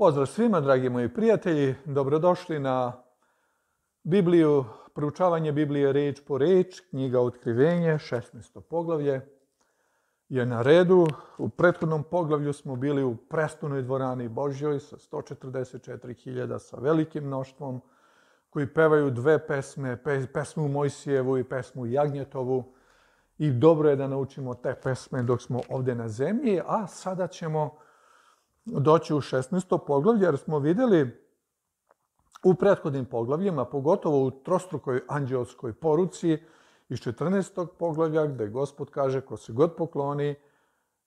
Pozdrav svima, dragi moji prijatelji. Dobrodošli na Bibliju, proučavanje Biblije reč po reč, knjiga Otkrivenje, 16. poglavlje je na redu. U prethodnom poglavlju smo bili u prestunoj dvorani Božjoj sa 144.000 sa velikim mnoštvom koji pevaju dve pesme, pesmu Mojsijevu i pesmu Jagnjetovu. I dobro je da naučimo te pesme dok smo ovde na zemlji, a sada ćemo doći u 16. poglavlje, jer smo videli u prethodnim poglavljima, pogotovo u trostrukoj anđelskoj poruci iz 14. poglavlja, gde gospod kaže ko se god pokloni,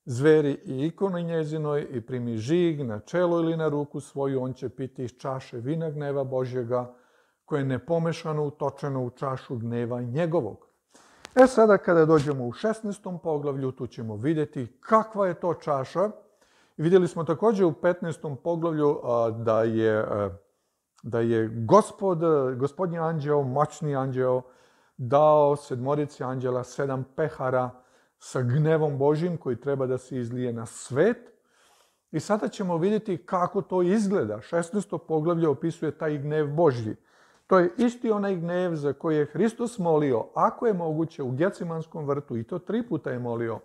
zveri i ikoni njezinoj i primi žig na čelo ili na ruku svoju, on će piti iz čaše vina gneva Božjega, koje je nepomešano utočeno u čašu gneva njegovog. E sada kada dođemo u 16. poglavlju, tu ćemo videti kakva je to čaša, Vidjeli smo također u 15. poglavlju da je, da je gospod, gospodnji anđeo, moćni anđeo, dao sedmorici anđela sedam pehara sa gnevom Božim koji treba da se izlije na svet. I sada ćemo vidjeti kako to izgleda. 16. poglavlje opisuje taj gnev Božji. To je isti onaj gnev za koji je Hristos molio, ako je moguće, u Gecimanskom vrtu, i to tri puta je molio,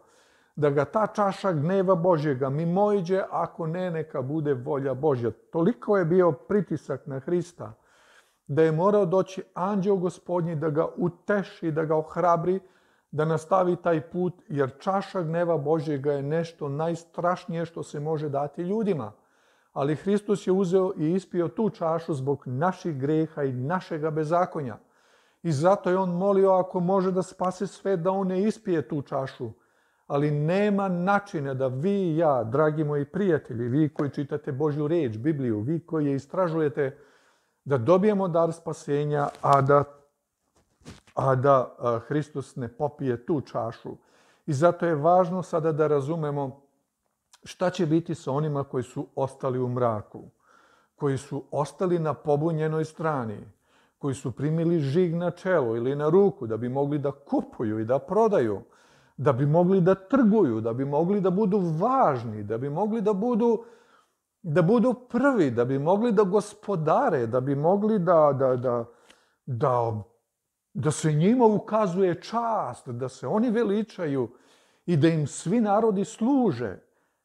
da ga ta čaša gneva Božjega mimoiđe, ako ne, neka bude volja Božja. Toliko je bio pritisak na Hrista, da je morao doći anđeo gospodnji da ga uteši, da ga ohrabri, da nastavi taj put, jer čaša gneva Božjega je nešto najstrašnije što se može dati ljudima. Ali Hristus je uzeo i ispio tu čašu zbog naših greha i našega bezakonja. I zato je on molio ako može da spase sve, da on ne ispije tu čašu, ali nema načina da vi i ja, dragi moji prijatelji, vi koji čitate Božju reč, Bibliju, vi koji je istražujete, da dobijemo dar spasenja, a da, a da a, Hristos ne popije tu čašu. I zato je važno sada da razumemo šta će biti sa onima koji su ostali u mraku, koji su ostali na pobunjenoj strani, koji su primili žig na čelo ili na ruku da bi mogli da kupuju i da prodaju, da bi mogli da trguju, da bi mogli da budu važni, da bi mogli da budu da budu prvi, da bi mogli da gospodare, da bi mogli da, da, da, da, da se njima ukazuje čast, da se oni veličaju i da im svi narodi služe.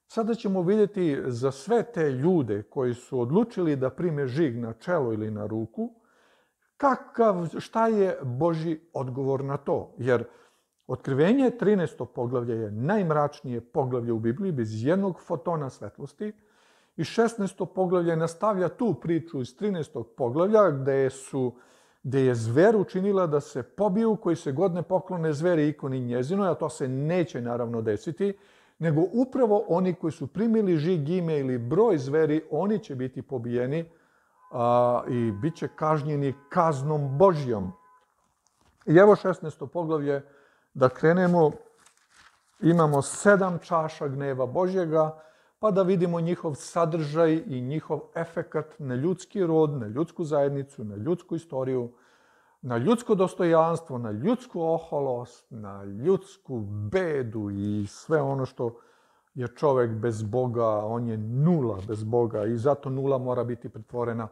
Sada ćemo vidjeti za sve te ljude koji su odlučili da prime žig na čelo ili na ruku, kakav, šta je Boži odgovor na to. Jer Otkrivenje 13. poglavlje je najmračnije poglavlje u Bibliji bez jednog fotona svetlosti i 16. poglavlje nastavlja tu priču iz 13. poglavlja gde, su, gde je zver učinila da se pobiju koji se godne poklone zveri ikoni njezinoj, a to se neće naravno desiti, nego upravo oni koji su primili žig ime ili broj zveri, oni će biti pobijeni a, i bit će kažnjeni kaznom Božjom. I evo 16. poglavlje da krenemo, imamo sedam čaša gneva Božjega, pa da vidimo njihov sadržaj i njihov efekat na ljudski rod, na ljudsku zajednicu, na ljudsku istoriju, na ljudsko dostojanstvo, na ljudsku oholost, na ljudsku bedu i sve ono što je čovek bez Boga, on je nula bez Boga i zato nula mora biti pretvorena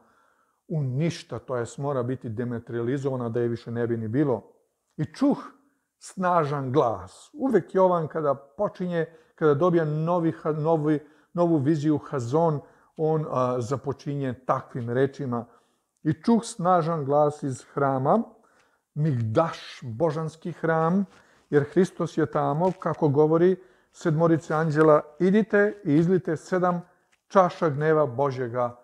u ništa, to jest mora biti dematerializovana da je više ne bi ni bilo. I čuh, snažan glas. Uvek Jovan kada počinje, kada dobija novi, novi, novu viziju Hazon, on a, započinje takvim rečima. I čuh snažan glas iz hrama, Migdaš, božanski hram, jer Hristos je tamo, kako govori sedmorice anđela, idite i izlite sedam čaša gneva Božjega.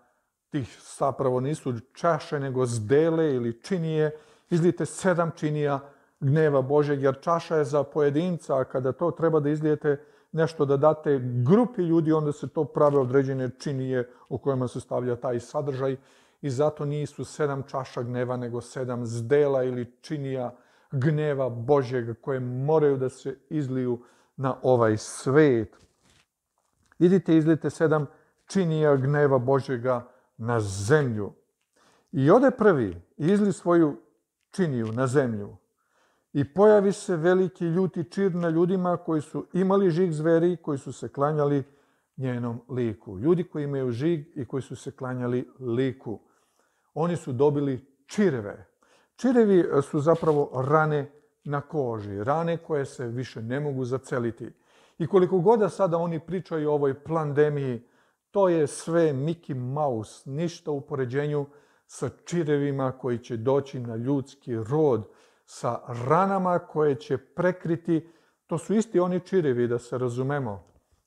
Tih zapravo nisu čaše, nego zdele ili činije. Izlite sedam činija gneva Božeg, jer čaša je za pojedinca, a kada to treba da izlijete nešto da date grupi ljudi, onda se to prave određene činije u kojima se stavlja taj sadržaj i zato nisu sedam čaša gneva, nego sedam zdela ili činija gneva Božjeg koje moraju da se izliju na ovaj svet. Idite, izlite sedam činija gneva Božjega na zemlju. I ode prvi, izli svoju činiju na zemlju i pojavi se veliki ljuti čir na ljudima koji su imali žig zveri, koji su se klanjali njenom liku. Ljudi koji imaju žig i koji su se klanjali liku. Oni su dobili čireve. Čirevi e, su zapravo rane na koži, rane koje se više ne mogu zaceliti. I koliko god da sada oni pričaju o ovoj pandemiji, to je sve Mickey Mouse, ništa u poređenju sa čirevima koji će doći na ljudski rod, sa ranama koje će prekriti, to su isti oni čirevi, da se razumemo,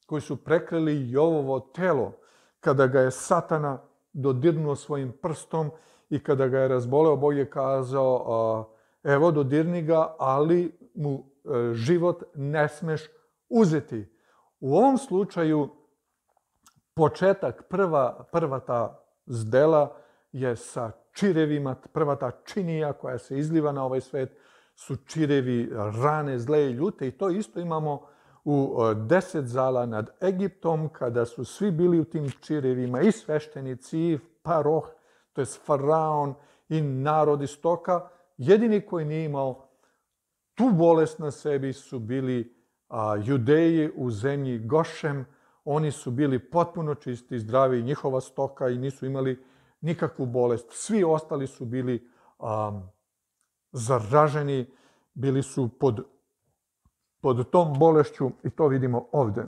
koji su prekrili Jovovo telo kada ga je satana dodirnuo svojim prstom i kada ga je razboleo, Bog je kazao, evo dodirni ga, ali mu e, život ne smeš uzeti. U ovom slučaju početak, prva, prva ta zdela je sa čirevima, prva ta činija koja se izliva na ovaj svet, su čirevi rane, zle i ljute i to isto imamo u e, deset zala nad Egiptom, kada su svi bili u tim čirevima i sveštenici, i paroh, to je faraon i narod iz toka, jedini koji nije imao tu bolest na sebi su bili a, judeji u zemlji Gošem, oni su bili potpuno čisti zdravi, njihova stoka i nisu imali nikakvu bolest. Svi ostali su bili um, zaraženi, bili su pod, pod tom bolešću i to vidimo ovde.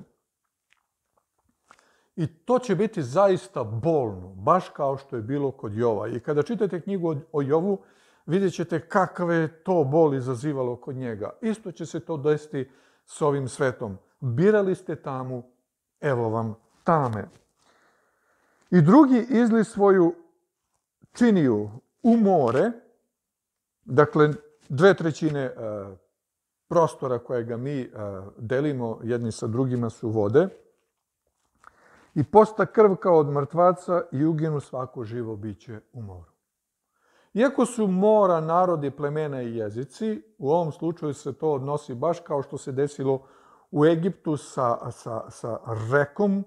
I to će biti zaista bolno, baš kao što je bilo kod Jova. I kada čitate knjigu o Jovu, vidjet ćete kakve je to bol izazivalo kod njega. Isto će se to desiti s ovim svetom. Birali ste tamu, evo vam tame. I drugi izli svoju činiju u more, dakle, dve trećine e, prostora kojega mi e, delimo jedni sa drugima su vode, i posta krv kao od mrtvaca i uginu svako živo biće u moru. Iako su mora narodi, plemena i jezici, u ovom slučaju se to odnosi baš kao što se desilo u Egiptu sa, sa, sa rekom,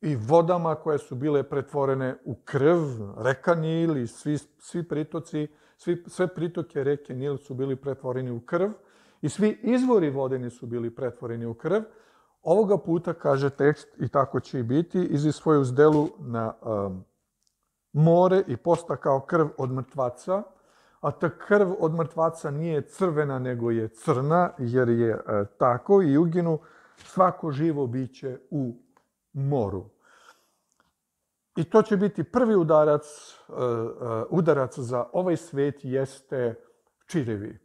i vodama koje su bile pretvorene u krv, reka Nil i svi, svi pritoci, svi, sve pritoke reke Nil su bili pretvoreni u krv i svi izvori vodeni su bili pretvoreni u krv. Ovoga puta kaže tekst i tako će i biti, izi svoju zdelu na um, more i posta kao krv od mrtvaca, a ta krv od mrtvaca nije crvena nego je crna, jer je e, tako i uginu svako živo biće u moru. I to će biti prvi udarac, e, e, udarac za ovaj svet jeste čirevi.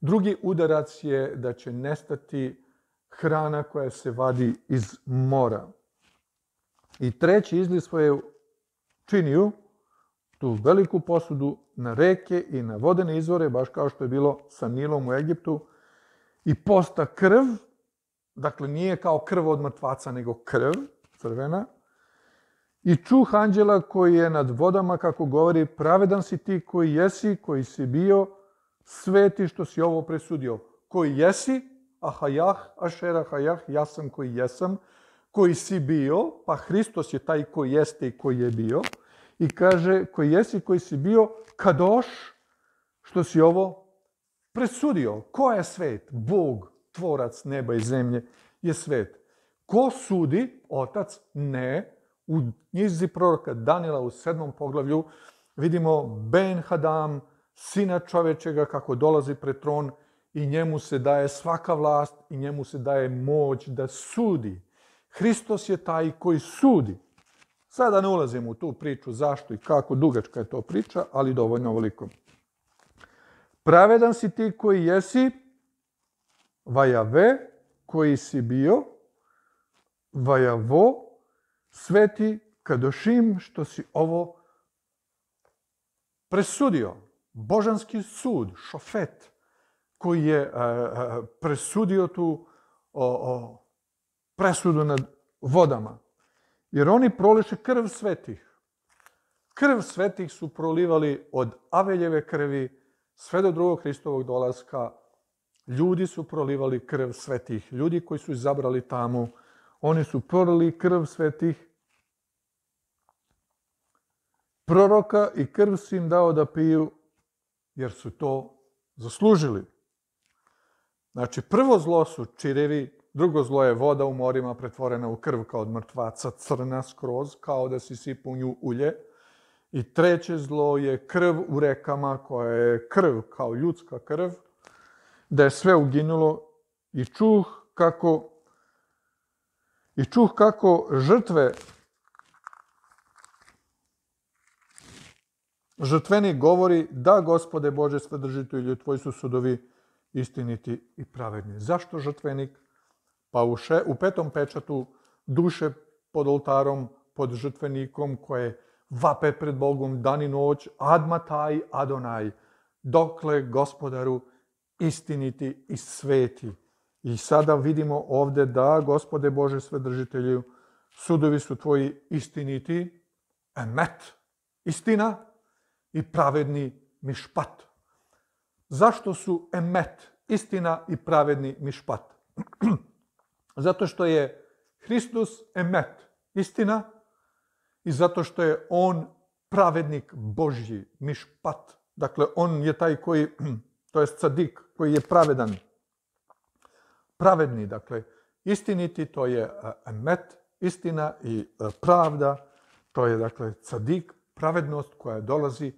Drugi udarac je da će nestati hrana koja se vadi iz mora. I treći izlistvo je činiju tu veliku posudu na reke i na vodene izvore, baš kao što je bilo sa Nilom u Egiptu, i posta krv, dakle nije kao krv od mrtvaca, nego krv, crvena, i čuh anđela koji je nad vodama, kako govori, pravedan si ti koji jesi, koji si bio, sveti što si ovo presudio. Koji jesi, ahajah, ašera hajah, ja sam koji jesam, koji si bio, pa Hristos je taj koji jeste i koji je bio, i kaže, koji jesi, koji si bio, kadoš, što si ovo presudio. Ko je svet? Bog, tvorac neba i zemlje je svet. Ko sudi, otac? Ne. U knjizi proroka Danila u sedmom poglavlju vidimo Ben Hadam, sina čovečega, kako dolazi pred tron i njemu se daje svaka vlast i njemu se daje moć da sudi. Hristos je taj koji sudi. Sada ne ulazim u tu priču zašto i kako, dugačka je to priča, ali dovoljno ovoliko. Pravedan si ti koji jesi, vajave, koji si bio, vajavo, sveti kadošim, što si ovo presudio. Božanski sud, šofet, koji je a, e, a, e, presudio tu o, o, presudu nad vodama. Jer oni proliše krv svetih. Krv svetih su prolivali od Aveljeve krvi sve do drugog Hristovog dolaska. Ljudi su prolivali krv svetih. Ljudi koji su izabrali tamu Oni su prli krv svetih proroka i krv su im dao da piju, jer su to zaslužili. Znači, prvo zlo su čirevi, drugo zlo je voda u morima pretvorena u krv kao od mrtvaca, crna skroz, kao da si sipu nju ulje. I treće zlo je krv u rekama, koja je krv kao ljudska krv, da je sve uginulo i čuh kako i čuh kako žrtve žrtvenik govori da gospode Bože svedržitelju, tvoji su sudovi istiniti i pravedni. Zašto žrtvenik? Pa u, še, u petom pečatu duše pod oltarom, pod žrtvenikom koje vape pred Bogom dan i noć, admataj adonaj, dokle gospodaru istiniti i sveti. I sada vidimo ovde da, gospode Bože svedržitelju, sudovi su tvoji istiniti, emet, istina i pravedni mišpat. Zašto su emet, istina i pravedni mišpat? zato što je Hristus emet, istina, i zato što je on pravednik Božji, mišpat. Dakle, on je taj koji, to je sadik, koji je pravedan pravedni, dakle, istiniti, to je emet, istina i e, pravda, to je, dakle, cadik, pravednost koja dolazi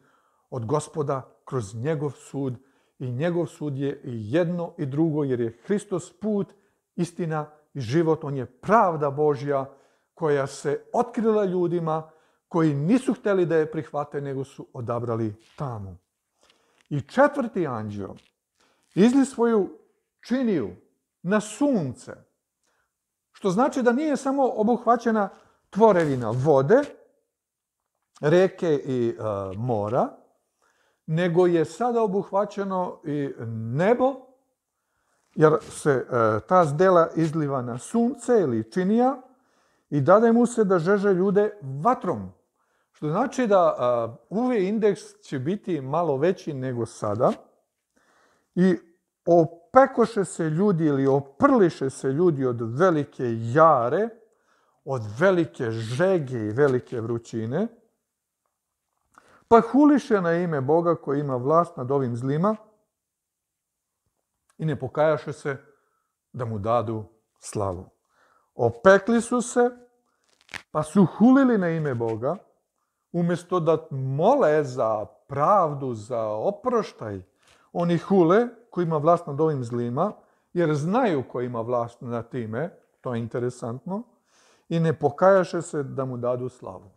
od gospoda kroz njegov sud i njegov sud je i jedno i drugo, jer je Hristos put, istina i život, on je pravda Božja koja se otkrila ljudima koji nisu hteli da je prihvate, nego su odabrali tamu. I četvrti anđeo izli svoju činiju, na sunce. Što znači da nije samo obuhvaćena tvorevina vode, reke i e, mora, nego je sada obuhvaćeno i nebo, jer se e, ta zdela izliva na sunce ili činija i dade mu se da žeže ljude vatrom. Što znači da e, UV indeks će biti malo veći nego sada i o opekoše se ljudi ili oprliše se ljudi od velike jare, od velike žege i velike vrućine, pa huliše na ime Boga koji ima vlast nad ovim zlima i ne pokajaše se da mu dadu slavu. Opekli su se, pa su hulili na ime Boga, umjesto da mole za pravdu, za oproštaj, oni hule ko ima vlast nad ovim zlima, jer znaju ko ima vlast nad time, to je interesantno, i ne pokajaše se da mu dadu slavu.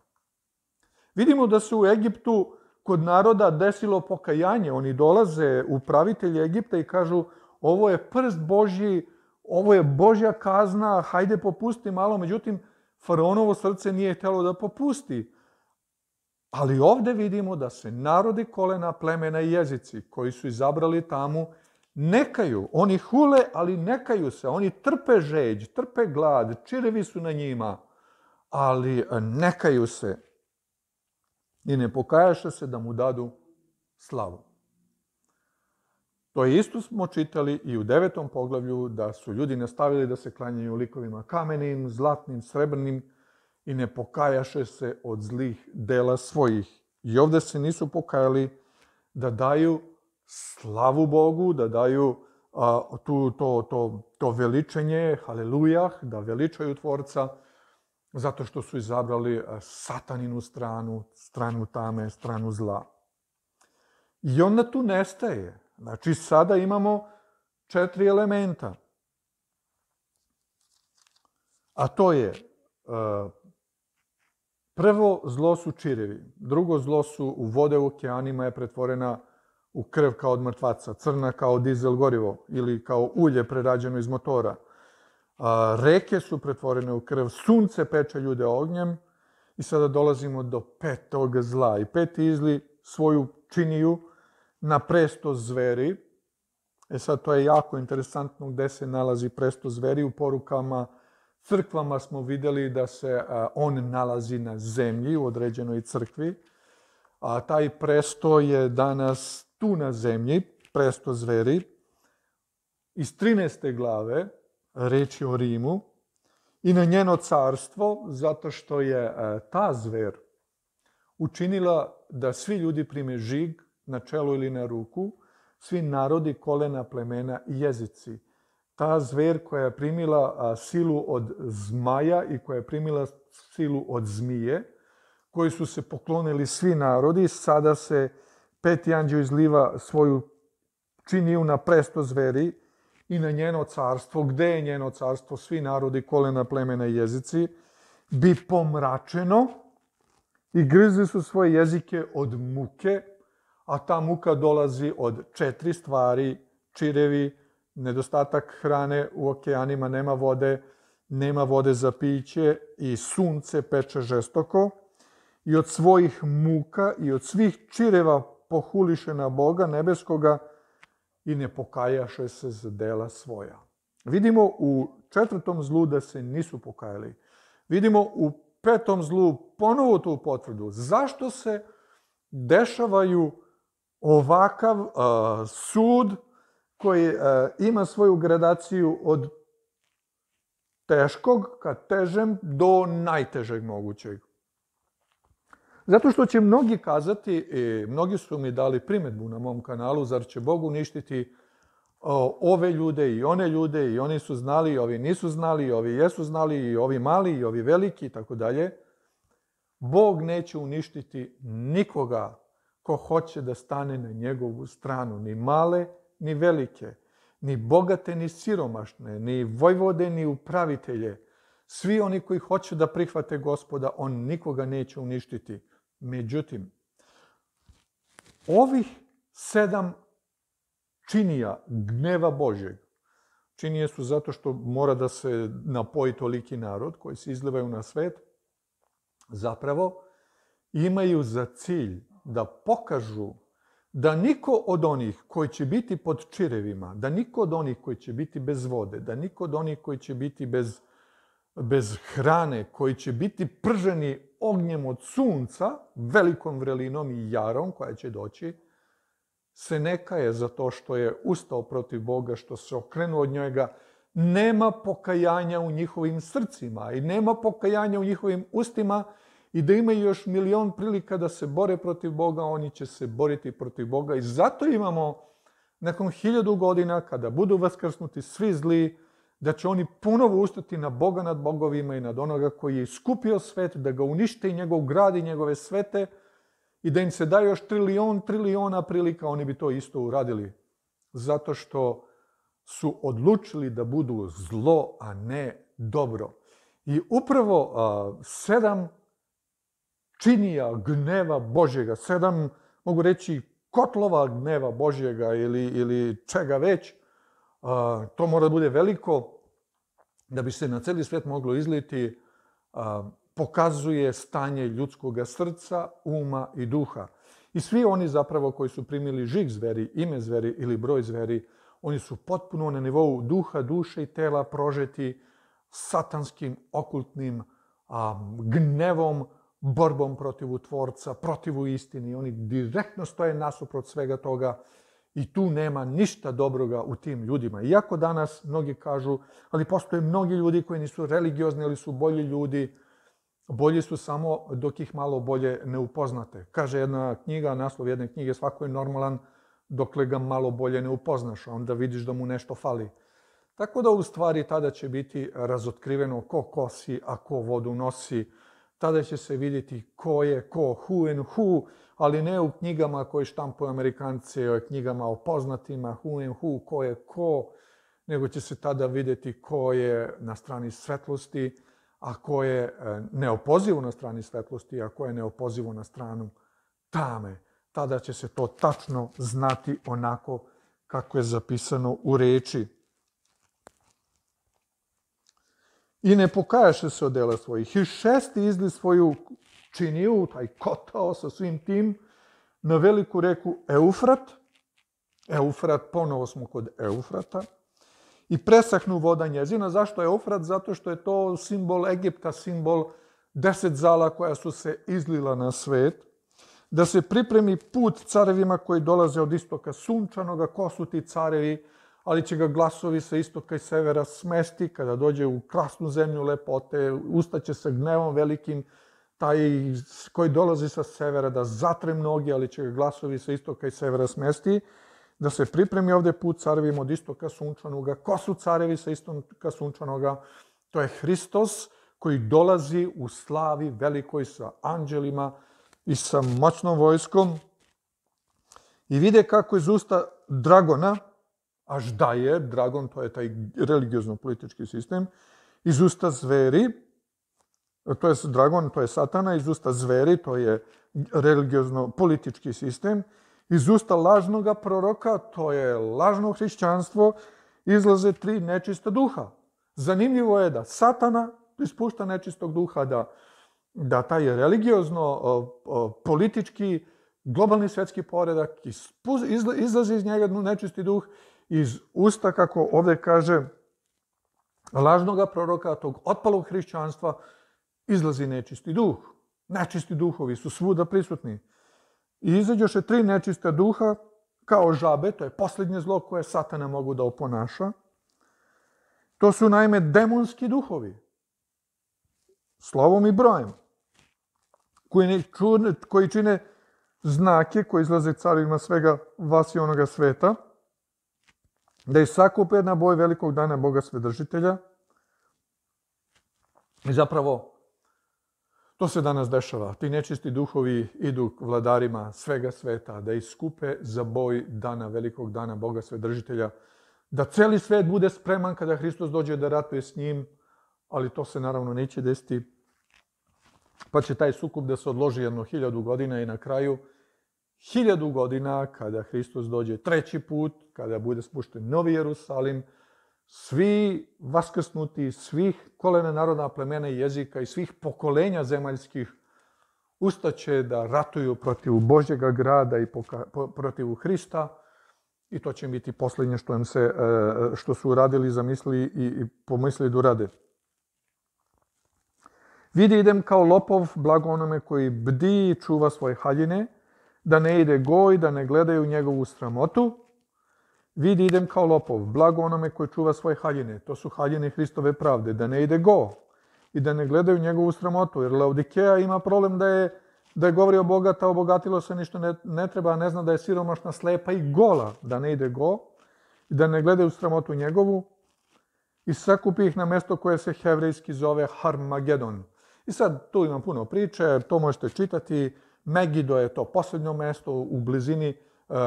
Vidimo da se u Egiptu kod naroda desilo pokajanje. Oni dolaze u pravitelji Egipta i kažu ovo je prst Božji, ovo je Božja kazna, hajde popusti malo. Međutim, faraonovo srce nije htjelo da popusti. Ali ovde vidimo da se narodi kolena, plemena i jezici koji su izabrali tamu nekaju. Oni hule, ali nekaju se. Oni trpe žeđ, trpe glad, čirevi su na njima, ali nekaju se. I ne pokajaše se da mu dadu slavu. To je isto smo čitali i u devetom poglavlju da su ljudi nastavili da se klanjaju likovima kamenim, zlatnim, srebrnim, i ne pokajaše se od zlih dela svojih. I ovde se nisu pokajali da daju slavu Bogu, da daju a, tu, to, to, to veličenje, halelujah, da veličaju Tvorca, zato što su izabrali sataninu stranu, stranu tame, stranu zla. I onda tu nestaje. Znači, sada imamo četiri elementa. A to je uh, Prvo zlo su čirevi, drugo zlo su u vode u okeanima je pretvorena u krv kao od mrtvaca, crna kao dizel gorivo ili kao ulje prerađeno iz motora. A, reke su pretvorene u krv, sunce peče ljude ognjem i sada dolazimo do petog zla. I peti izli svoju činiju na presto zveri. E sad, to je jako interesantno gde se nalazi presto zveri u porukama crkvama smo videli da se on nalazi na zemlji u određenoj crkvi, a taj presto je danas tu na zemlji, presto zveri, iz 13. glave, reči o Rimu, i na njeno carstvo, zato što je ta zver učinila da svi ljudi prime žig na čelu ili na ruku, svi narodi, kolena, plemena i jezici ta zver koja je primila silu od zmaja i koja je primila silu od zmije, koji su se poklonili svi narodi, sada se peti anđeo izliva svoju činiju na presto zveri i na njeno carstvo. Gde je njeno carstvo? Svi narodi, kolena, plemena i jezici bi pomračeno i grizli su svoje jezike od muke, a ta muka dolazi od četiri stvari, čirevi, nedostatak hrane u okeanima, nema vode, nema vode za piće i sunce peče žestoko i od svojih muka i od svih čireva pohuliše na Boga nebeskoga i ne pokajaše se za dela svoja. Vidimo u četvrtom zlu da se nisu pokajali. Vidimo u petom zlu ponovo tu potvrdu. Zašto se dešavaju ovakav uh, sud, koji e, ima svoju gradaciju od teškog ka težem do najtežeg mogućeg. Zato što će mnogi kazati, e, mnogi su mi dali primetbu na mom kanalu, zar će Bog uništiti e, ove ljude i one ljude i oni su znali i ovi nisu znali i ovi jesu znali i ovi mali i ovi veliki i tako dalje. Bog neće uništiti nikoga ko hoće da stane na njegovu stranu, ni male, ni velike, ni bogate, ni siromašne, ni vojvode, ni upravitelje. Svi oni koji hoće da prihvate gospoda, on nikoga neće uništiti. Međutim, ovih sedam činija gneva Božeg, činije su zato što mora da se napoji toliki narod koji se izlivaju na svet, zapravo imaju za cilj da pokažu da niko od onih koji će biti pod čirevima, da niko od onih koji će biti bez vode, da niko od onih koji će biti bez, bez hrane, koji će biti prženi ognjem od sunca, velikom vrelinom i jarom koja će doći, se neka je za to što je ustao protiv Boga, što se okrenuo od njega, nema pokajanja u njihovim srcima i nema pokajanja u njihovim ustima i da imaju još milion prilika da se bore protiv Boga, oni će se boriti protiv Boga i zato imamo nakon hiljadu godina, kada budu vaskrsnuti svi zli, da će oni ponovo ustati na Boga nad bogovima i nad onoga koji je iskupio svet, da ga unište i njegov grad i njegove svete i da im se da još trilion, triliona prilika, oni bi to isto uradili. Zato što su odlučili da budu zlo, a ne dobro. I upravo a, sedam činija gneva Božjega, sedam, mogu reći, kotlova gneva Božjega ili, ili čega već, a, to mora da bude veliko, da bi se na celi svet moglo izliti, a, pokazuje stanje ljudskog srca, uma i duha. I svi oni zapravo koji su primili žig zveri, ime zveri ili broj zveri, oni su potpuno na nivou duha, duše i tela prožeti satanskim, okultnim a, gnevom, borbom protiv tvorca, protiv istini. Oni direktno stoje nasuprot svega toga i tu nema ništa dobroga u tim ljudima. Iako danas mnogi kažu, ali postoje mnogi ljudi koji nisu religiozni, ali su bolji ljudi, bolji su samo dok ih malo bolje ne upoznate. Kaže jedna knjiga, naslov jedne knjige, svako je normalan dokle ga malo bolje ne upoznaš, a onda vidiš da mu nešto fali. Tako da u stvari tada će biti razotkriveno ko kosi, a ko vodu nosi, tada će se vidjeti ko je ko, who and who, ali ne u knjigama koje štampuju Amerikanci, o knjigama o poznatima, who and who, ko je ko, nego će se tada vidjeti ko je na strani svetlosti, a ko je e, neopozivo na strani svetlosti, a ko je neopozivo na stranu tame. Tada će se to tačno znati onako kako je zapisano u reči. i ne pokajaše se od dela svojih. I šesti izli svoju činiju, taj kotao sa svim tim, na veliku reku Eufrat. Eufrat, ponovo smo kod Eufrata. I presahnu voda njezina. Zašto je Eufrat? Zato što je to simbol Egipta, simbol deset zala koja su se izlila na svet. Da se pripremi put carevima koji dolaze od istoka sunčanoga, ko su ti carevi? ali će ga glasovi sa istoka i severa smesti kada dođe u krasnu zemlju lepote, ustaće sa gnevom velikim, taj koji dolazi sa severa da zatre mnogi, ali će ga glasovi sa istoka i severa smesti, da se pripremi ovde put carevim od istoka sunčanoga. Ko su carevi sa istoka sunčanoga? To je Hristos koji dolazi u slavi velikoj sa anđelima i sa moćnom vojskom i vide kako iz usta dragona, Aż daje, dragon to je taj religiozno-politički sistem, iz usta zveri, to je dragon, to je satana, iz usta zveri, to je religiozno-politički sistem, iz usta lažnog proroka, to je lažno hrišćanstvo, izlaze tri nečista duha. Zanimljivo je da satana ispušta nečistog duha, da, da taj religiozno politički globalni svetski poredak izlazi iz njega nečisti duh iz usta, kako ovde kaže, lažnog proroka, tog otpalog hrišćanstva, izlazi nečisti duh. Nečisti duhovi su svuda prisutni. I izađoše tri nečista duha, kao žabe, to je posljednje zlo koje satana mogu da oponaša. To su naime demonski duhovi, slovom i brojem, koji, ne čudne, koji čine znake koji izlaze carima svega vas i onoga sveta, da ih sakupe na boj velikog dana Boga svedržitelja. I zapravo, to se danas dešava. Ti nečisti duhovi idu k vladarima svega sveta da iskupe za boj dana, velikog dana Boga svedržitelja. Da celi svet bude spreman kada Hristos dođe da ratuje s njim, ali to se naravno neće desiti. Pa će taj sukup da se odloži jedno hiljadu godina i na kraju – hiljadu godina, kada Hristos dođe treći put, kada bude spušten Novi Jerusalim, svi vaskrsnuti, svih kolena narodna plemena i jezika i svih pokolenja zemaljskih ustaće da ratuju protiv Božjega grada i poka, po, protiv Hrista i to će biti poslednje što, im se, e, što su uradili, zamislili i, i pomislili da urade. Vidi idem kao lopov, blago onome koji bdi i čuva svoje haljine, da ne ide goj, da ne gledaju njegovu sramotu. Vidi, idem kao lopov, blago onome koji čuva svoje haljine. To su haljine Hristove pravde, da ne ide go i da ne gledaju njegovu sramotu. Jer Laodikeja ima problem da je, da je govori o bogata, obogatilo se, ništa ne, ne treba, ne zna da je siromašna, slepa i gola, da ne ide go i da ne gledaju sramotu njegovu. I sakupi ih na mesto koje se hevrejski zove Harmagedon. I sad tu imam puno priče, to možete čitati, Megido je to poslednje mesto u blizini, uh,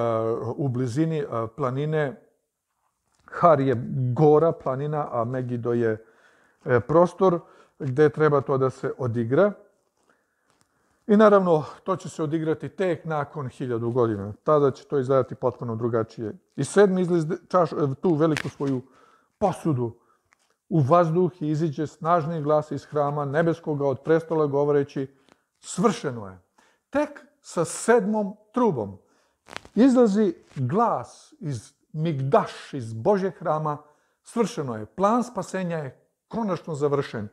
u blizini e, planine. Har je gora planina, a Megido je e, prostor gde treba to da se odigra. I naravno, to će se odigrati tek nakon hiljadu godina. Tada će to izgledati potpuno drugačije. I sedmi izliz čaš, tu veliku svoju posudu u vazduh i iziđe snažni glas iz hrama nebeskoga od prestola govoreći svršeno je tek sa sedmom trubom izlazi glas iz Migdaš, iz Božje hrama, svršeno je, plan spasenja je konačno završen.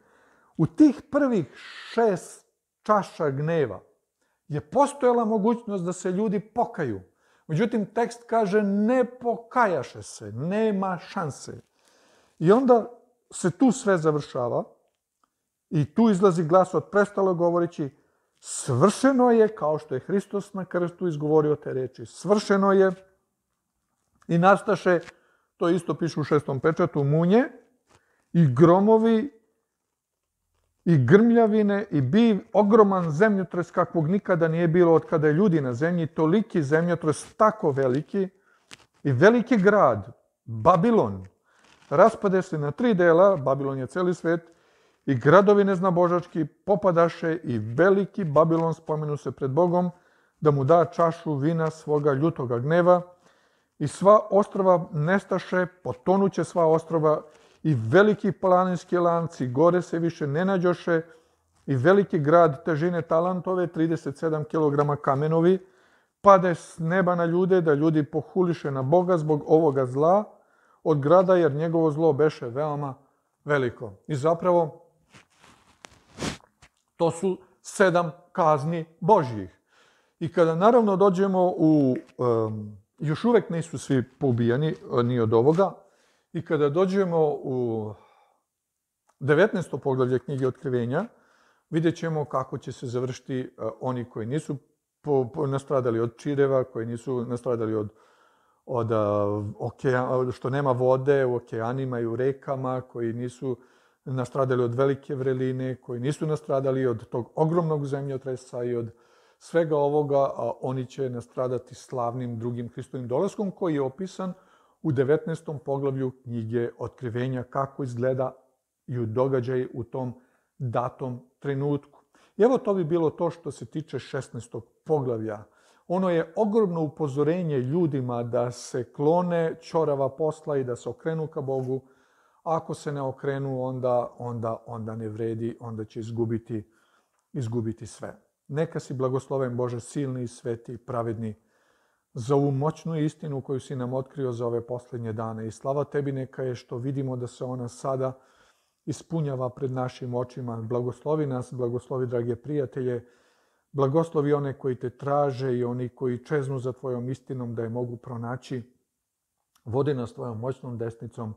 U tih prvih šest čaša gneva je postojala mogućnost da se ljudi pokaju. Međutim, tekst kaže ne pokajaše se, nema šanse. I onda se tu sve završava i tu izlazi glas od prestalo govoreći Svršeno je, kao što je Hristos na krstu izgovorio te reči, svršeno je i nastaše, to isto piše u šestom pečatu, munje i gromovi i grmljavine i bi ogroman zemljotres kakvog nikada nije bilo od kada je ljudi na zemlji, toliki zemljotres, tako veliki i veliki grad, Babilon, raspade se na tri dela, Babilon je celi svet, i gradovi neznabožački popadaše i veliki Babilon spomenu se pred Bogom da mu da čašu vina svoga ljutoga gneva i sva ostrova nestaše, potonuće sva ostrova i veliki planinski lanci gore se više ne nađoše i veliki grad težine talantove, 37 kg kamenovi, pade s neba na ljude da ljudi pohuliše na Boga zbog ovoga zla od grada jer njegovo zlo beše veoma veliko. I zapravo To su sedam kazni Božjih. I kada naravno dođemo u... Um, još uvek nisu svi poubijani, ni od ovoga. I kada dođemo u 19. poglavlje knjige Otkrivenja, vidjet ćemo kako će se završiti uh, oni koji nisu po, po, nastradali od čireva, koji nisu nastradali od, od, uh, okean, što nema vode u okeanima i u rekama, koji nisu nastradali od velike vreline, koji nisu nastradali od tog ogromnog zemljotresa i od svega ovoga, a oni će nastradati slavnim drugim Hristovim dolaskom koji je opisan u 19. poglavlju knjige Otkrivenja kako izgleda i u događaj u tom datom trenutku. I evo to bi bilo to što se tiče 16. poglavlja. Ono je ogromno upozorenje ljudima da se klone čorava posla i da se okrenu ka Bogu, Ako se ne okrenu, onda, onda, onda ne vredi, onda će izgubiti, izgubiti sve. Neka si blagosloven Bože, silni, i sveti, pravedni, za ovu moćnu istinu koju si nam otkrio za ove poslednje dane. I slava tebi neka je što vidimo da se ona sada ispunjava pred našim očima. Blagoslovi nas, blagoslovi drage prijatelje, blagoslovi one koji te traže i oni koji čeznu za tvojom istinom da je mogu pronaći. Vodi nas tvojom moćnom desnicom,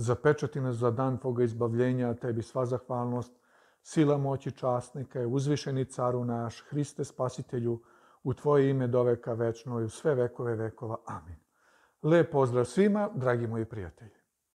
Zapečati nas za dan Tvoga izbavljenja, Tebi sva zahvalnost, sila moći časnika je uzvišeni caru naš, Hriste spasitelju, u Tvoje ime doveka večno i u sve vekove vekova. Amin. Lijep pozdrav svima, dragi moji prijatelji.